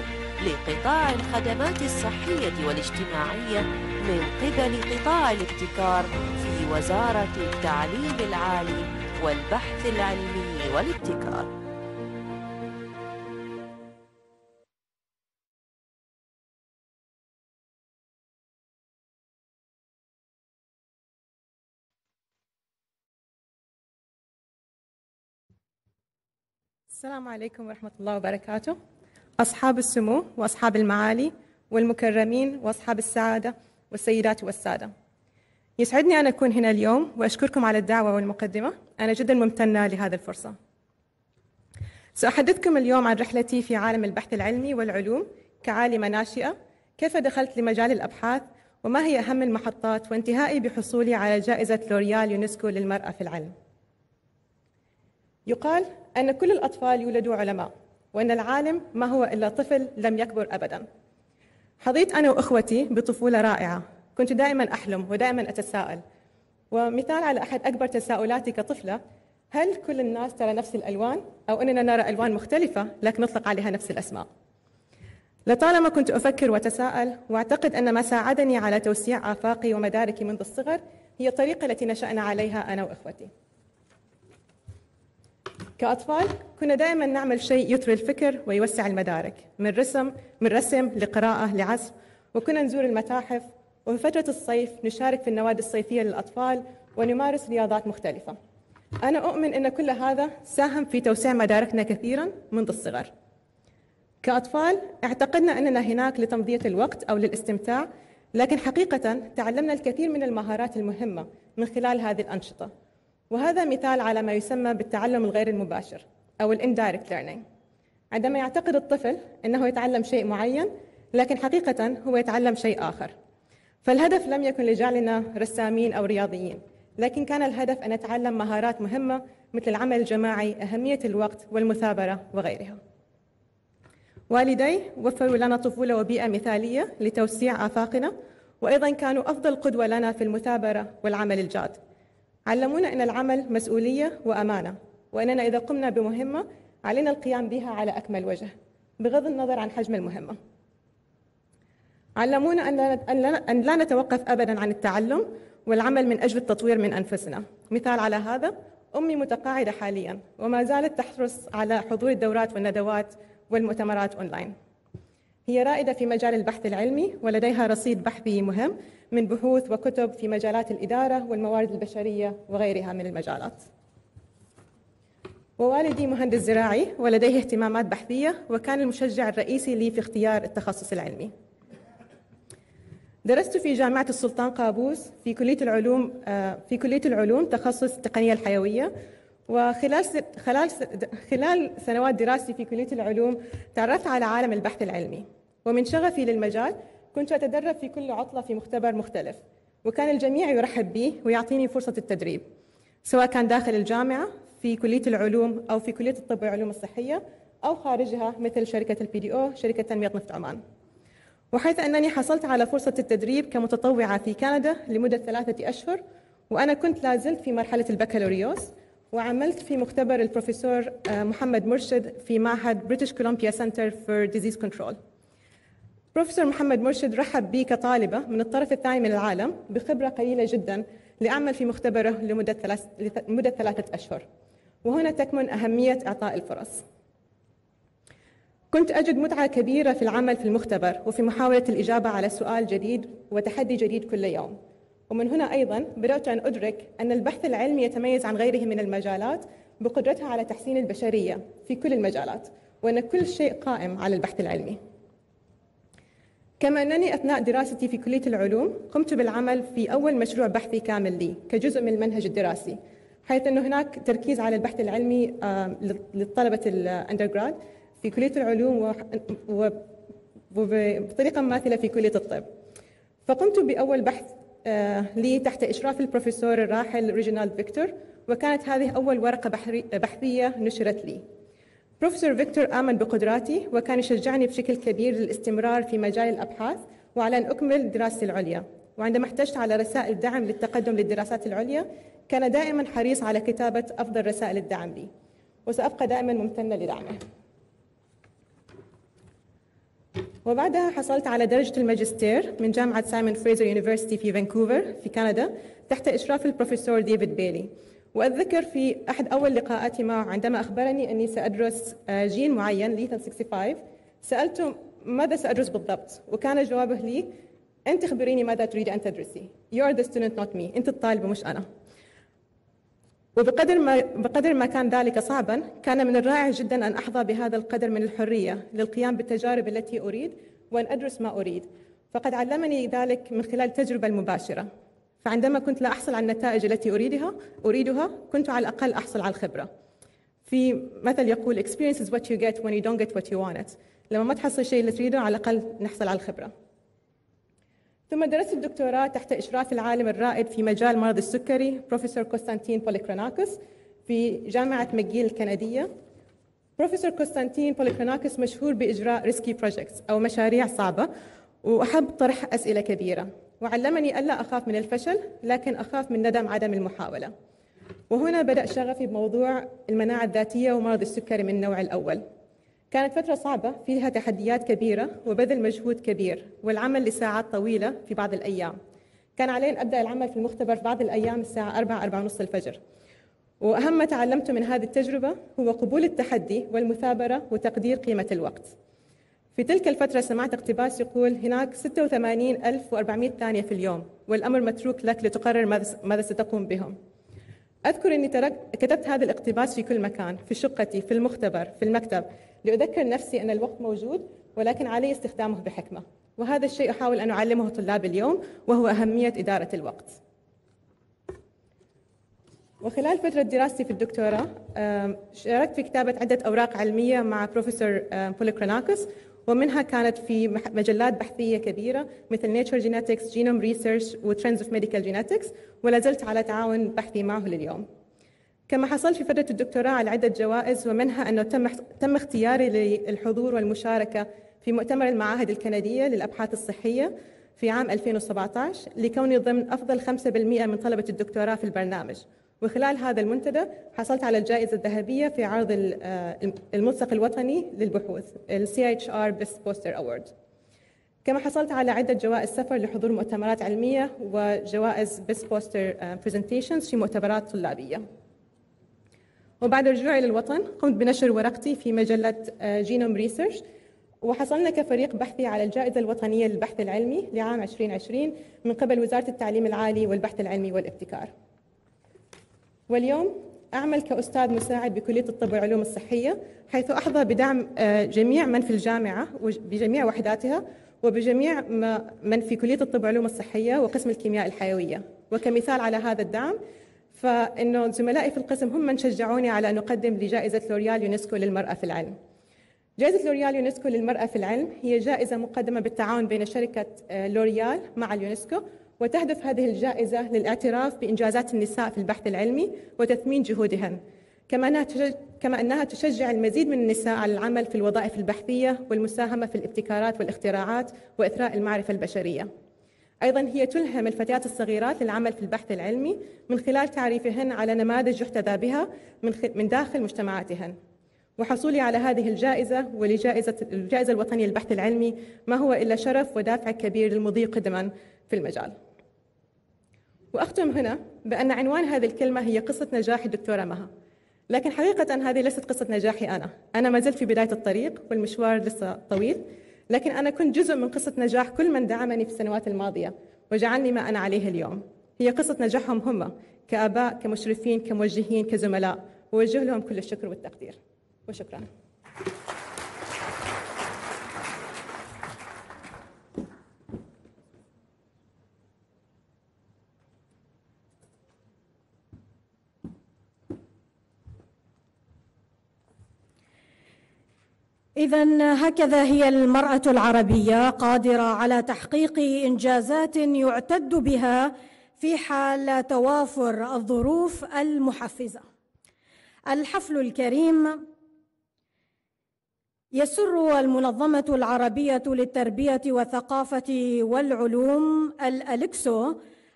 لقطاع الخدمات الصحية والاجتماعية من قبل قطاع الابتكار في وزارة التعليم العالي والبحث العلمي والابتكار السلام عليكم ورحمة الله وبركاته أصحاب السمو وأصحاب المعالي والمكرمين وأصحاب السعادة والسيدات والسادة يسعدني أن أكون هنا اليوم وأشكركم على الدعوة والمقدمة أنا جدا ممتنة لهذه الفرصة سأحدثكم اليوم عن رحلتي في عالم البحث العلمي والعلوم كعالمة ناشئة كيف دخلت لمجال الأبحاث وما هي أهم المحطات وانتهائي بحصولي على جائزة لوريال يونسكو للمرأة في العلم يقال أن كل الأطفال يولدوا علماء وأن العالم ما هو إلا طفل لم يكبر أبدا حظيت أنا وإخوتي بطفولة رائعة كنت دائما أحلم ودائما أتساءل ومثال على أحد أكبر تساؤلاتي كطفلة هل كل الناس ترى نفس الألوان أو أننا نرى ألوان مختلفة لكن نطلق عليها نفس الأسماء لطالما كنت أفكر وأتساءل وأعتقد أن ما ساعدني على توسيع آفاقي ومداركي منذ الصغر هي الطريقة التي نشأنا عليها أنا وإخوتي كأطفال كنا دائما نعمل شيء يثري الفكر ويوسع المدارك من رسم من رسم لقراءة لعزف وكنا نزور المتاحف وفي فترة الصيف نشارك في النوادي الصيفية للأطفال ونمارس رياضات مختلفة أنا أؤمن أن كل هذا ساهم في توسيع مداركنا كثيرا منذ الصغر كأطفال اعتقدنا أننا هناك لتمضية الوقت أو للاستمتاع لكن حقيقة تعلمنا الكثير من المهارات المهمة من خلال هذه الأنشطة وهذا مثال على ما يسمى بالتعلم الغير المباشر أو الإندايركت ليرنينج عندما يعتقد الطفل أنه يتعلم شيء معين لكن حقيقة هو يتعلم شيء آخر فالهدف لم يكن لجعلنا رسامين أو رياضيين لكن كان الهدف أن نتعلم مهارات مهمة مثل العمل الجماعي أهمية الوقت والمثابرة وغيرها والدي وفروا لنا طفولة وبيئة مثالية لتوسيع آفاقنا وأيضا كانوا أفضل قدوة لنا في المثابرة والعمل الجاد علمونا أن العمل مسؤولية وأمانة وأننا إذا قمنا بمهمة علينا القيام بها على أكمل وجه بغض النظر عن حجم المهمة علمونا أن لا نتوقف أبدا عن التعلم والعمل من أجل التطوير من أنفسنا مثال على هذا أمي متقاعدة حاليا وما زالت تحرص على حضور الدورات والندوات والمؤتمرات أونلاين هي رائدة في مجال البحث العلمي ولديها رصيد بحثي مهم من بحوث وكتب في مجالات الإدارة والموارد البشرية وغيرها من المجالات ووالدي مهندس زراعي ولديه اهتمامات بحثية وكان المشجع الرئيسي لي في اختيار التخصص العلمي درست في جامعة السلطان قابوس في كلية العلوم آه، في كلية العلوم تخصص التقنية الحيوية وخلال خلال سنوات دراستي في كلية العلوم تعرفت على عالم البحث العلمي ومن شغفي للمجال كنت أتدرب في كل عطلة في مختبر مختلف وكان الجميع يرحب بي ويعطيني فرصة التدريب سواء كان داخل الجامعة في كلية العلوم أو في كلية الطب والعلوم الصحية أو خارجها مثل شركة البي دي أو شركة تنمية نفط عمان وحيث أنني حصلت على فرصة التدريب كمتطوعة في كندا لمدة ثلاثة أشهر وأنا كنت لازلت في مرحلة البكالوريوس وعملت في مختبر البروفيسور آه، محمد مرشد في معهد بريتش كولومبيا سنتر فور ديزيز كنترول بروفيسور محمد مرشد رحب بي كطالبة من الطرف الثاني من العالم بخبرة قليلة جدا لأعمل في مختبره لمدة, ثلاث... لمدة ثلاثة أشهر وهنا تكمن أهمية إعطاء الفرص كنت أجد متعة كبيرة في العمل في المختبر وفي محاولة الإجابة على سؤال جديد وتحدي جديد كل يوم ومن هنا أيضا بدأت أن أدرك أن البحث العلمي يتميز عن غيره من المجالات بقدرتها على تحسين البشرية في كل المجالات وأن كل شيء قائم على البحث العلمي كما أنني أثناء دراستي في كلية العلوم قمت بالعمل في أول مشروع بحثي كامل لي كجزء من المنهج الدراسي حيث أنه هناك تركيز على البحث العلمي آه، للطلبة الأندرجراد في كلية العلوم وبطريقة مماثلة في كلية الطب فقمت بأول بحث آه، لي تحت إشراف البروفيسور الراحل ريجينالد فيكتور وكانت هذه أول ورقة بحثية نشرت لي بروفيسور فيكتور آمن بقدراتي وكان يشجعني بشكل كبير للاستمرار في مجال الأبحاث وعلى أن أكمل دراستي العليا وعندما احتجت على رسائل دعم للتقدم للدراسات العليا كان دائما حريص على كتابة أفضل رسائل الدعم لي وسأبقى دائما ممتنة لدعمه وبعدها حصلت على درجة الماجستير من جامعة سايمون فريزر يونيفرسيتي في فانكوفر في كندا تحت إشراف البروفيسور ديفيد بيلي وأتذكر في أحد أول لقاءاتي معه عندما أخبرني أني سأدرس آه، جين معين ليثل 65 سألته ماذا سأدرس بالضبط وكان جوابه لي أنت خبريني ماذا تريد أن تدرسي are the student not me أنت الطالبة مش أنا وبقدر ما بقدر ما كان ذلك صعبا كان من الرائع جدا ان احظى بهذا القدر من الحريه للقيام بالتجارب التي اريد وان ادرس ما اريد فقد علمني ذلك من خلال التجربه المباشره فعندما كنت لا أحصل على النتائج التي أريدها أريدها كنت على الأقل أحصل على الخبرة في مثل يقول experience is what you get when you don't get what you want لما ما تحصل الشيء اللي تريده على الأقل نحصل على الخبرة ثم درست الدكتوراه تحت إشراف العالم الرائد في مجال مرض السكري بروفيسور كوستانتين بوليكروناكوس في جامعة مجيل الكندية بروفيسور كوستانتين بوليكروناكوس مشهور بإجراء ريسكي بروجيكتس أو مشاريع صعبة وأحب طرح أسئلة كبيرة وعلمني ألا أخاف من الفشل لكن أخاف من ندم عدم المحاولة وهنا بدأ شغفي بموضوع المناعة الذاتية ومرض السكري من النوع الأول كانت فترة صعبة فيها تحديات كبيرة وبذل مجهود كبير والعمل لساعات طويلة في بعض الأيام كان علي أن أبدأ العمل في المختبر في بعض الأيام الساعة 4 4:30 الفجر وأهم ما تعلمته من هذه التجربة هو قبول التحدي والمثابرة وتقدير قيمة الوقت في تلك الفترة سمعت اقتباس يقول هناك 86400 ثانية في اليوم والأمر متروك لك لتقرر ماذا ستقوم بهم أذكر أني تركت كتبت هذا الاقتباس في كل مكان في شقتي في المختبر في المكتب لأذكر نفسي أن الوقت موجود ولكن علي استخدامه بحكمة وهذا الشيء أحاول أن أعلمه طلاب اليوم وهو أهمية إدارة الوقت وخلال فترة دراستي في الدكتوراه شاركت في كتابة عدة أوراق علمية مع بروفيسور بوليكروناكس ومنها كانت في مجلات بحثية كبيرة مثل نيتشر جينيتكس جينوم ريسيرش وترندز اوف ميديكال جينيتكس ولا زلت على تعاون بحثي معه لليوم كما حصلت في فترة الدكتوراه على عدة جوائز ومنها أنه تم تم اختياري للحضور والمشاركة في مؤتمر المعاهد الكندية للأبحاث الصحية في عام 2017 لكوني ضمن أفضل 5% من طلبة الدكتوراه في البرنامج وخلال هذا المنتدى حصلت على الجائزة الذهبية في عرض آه، الملصق الوطني للبحوث ال CHR Best Poster Award كما حصلت على عدة جوائز سفر لحضور مؤتمرات علمية وجوائز Best Poster آه، Presentations في مؤتمرات طلابية وبعد رجوعي للوطن قمت بنشر ورقتي في مجلة جينوم آه، ريسيرش وحصلنا كفريق بحثي على الجائزة الوطنية للبحث العلمي لعام 2020 من قبل وزارة التعليم العالي والبحث العلمي والابتكار واليوم أعمل كأستاذ مساعد بكلية الطب والعلوم الصحية حيث أحظى بدعم آه، جميع من في الجامعة بجميع وحداتها وبجميع من في كلية الطب والعلوم الصحية وقسم الكيمياء الحيوية وكمثال على هذا الدعم فإنه زملائي في القسم هم من شجعوني على أن أقدم لجائزة لوريال يونسكو للمرأة في العلم جائزة لوريال يونسكو للمرأة في العلم هي جائزة مقدمة بالتعاون بين شركة آه، لوريال مع اليونسكو وتهدف هذه الجائزة للاعتراف بإنجازات النساء في البحث العلمي وتثمين جهودهن كما أنها تشجع المزيد من النساء على العمل في الوظائف البحثية والمساهمة في الابتكارات والاختراعات وإثراء المعرفة البشرية أيضا هي تلهم الفتيات الصغيرات للعمل في البحث العلمي من خلال تعريفهن على نماذج يحتذى بها من داخل مجتمعاتهن وحصولي على هذه الجائزة ولجائزة الجائزة الوطنية للبحث العلمي ما هو إلا شرف ودافع كبير للمضي قدما في المجال واختم هنا بان عنوان هذه الكلمه هي قصه نجاح الدكتوره مها لكن حقيقه هذه ليست قصه نجاحي انا انا ما زلت في بدايه الطريق والمشوار لسه طويل لكن انا كنت جزء من قصه نجاح كل من دعمني في السنوات الماضيه وجعلني ما انا عليه اليوم هي قصه نجاحهم هم كاباء كمشرفين كموجهين كزملاء ووجه لهم كل الشكر والتقدير وشكرا إذا هكذا هي المرأة العربية قادرة على تحقيق إنجازات يعتد بها في حال توافر الظروف المحفزة. الحفل الكريم يسر المنظمة العربية للتربية والثقافة والعلوم الألكسو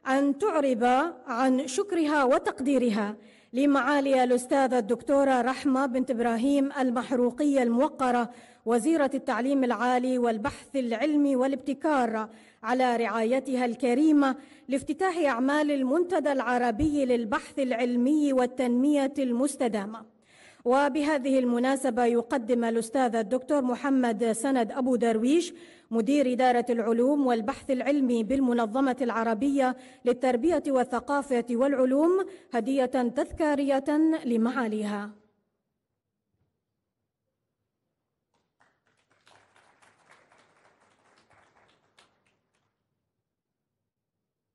أن تعرب عن شكرها وتقديرها لمعالي الأستاذة الدكتورة رحمة بنت إبراهيم المحروقية الموقرة وزيرة التعليم العالي والبحث العلمي والابتكار على رعايتها الكريمة لافتتاح أعمال المنتدى العربي للبحث العلمي والتنمية المستدامة وبهذه المناسبة يقدم الأستاذ الدكتور محمد سند أبو درويش مدير إدارة العلوم والبحث العلمي بالمنظمة العربية للتربية والثقافة والعلوم هدية تذكارية لمعاليها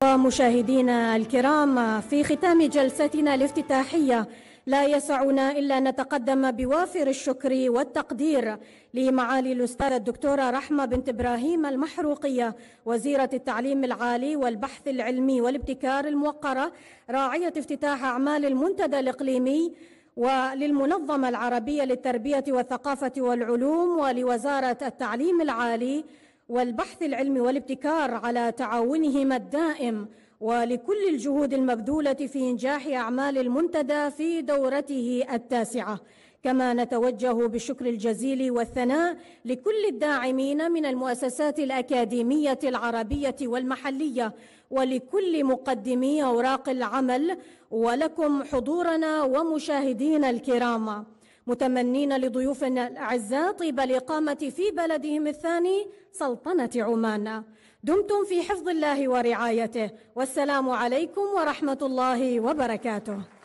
مشاهدينا الكرام في ختام جلستنا الافتتاحيه لا يسعنا إلا نتقدم بوافر الشكر والتقدير لمعالي الأستاذة الدكتورة رحمة بنت إبراهيم المحروقية وزيرة التعليم العالي والبحث العلمي والابتكار الموقرة راعية افتتاح أعمال المنتدى الإقليمي وللمنظمة العربية للتربية والثقافة والعلوم ولوزارة التعليم العالي والبحث العلمي والابتكار على تعاونهما الدائم ولكل الجهود المبذولة في إنجاح أعمال المنتدى في دورته التاسعة كما نتوجه بالشكر الجزيل والثناء لكل الداعمين من المؤسسات الأكاديمية العربية والمحلية ولكل مقدمي أوراق العمل ولكم حضورنا ومشاهدينا الكرام متمنين لضيوفنا الأعزاء طيب الإقامة في بلدهم الثاني سلطنة عمان دمتم في حفظ الله ورعايته والسلام عليكم ورحمه الله وبركاته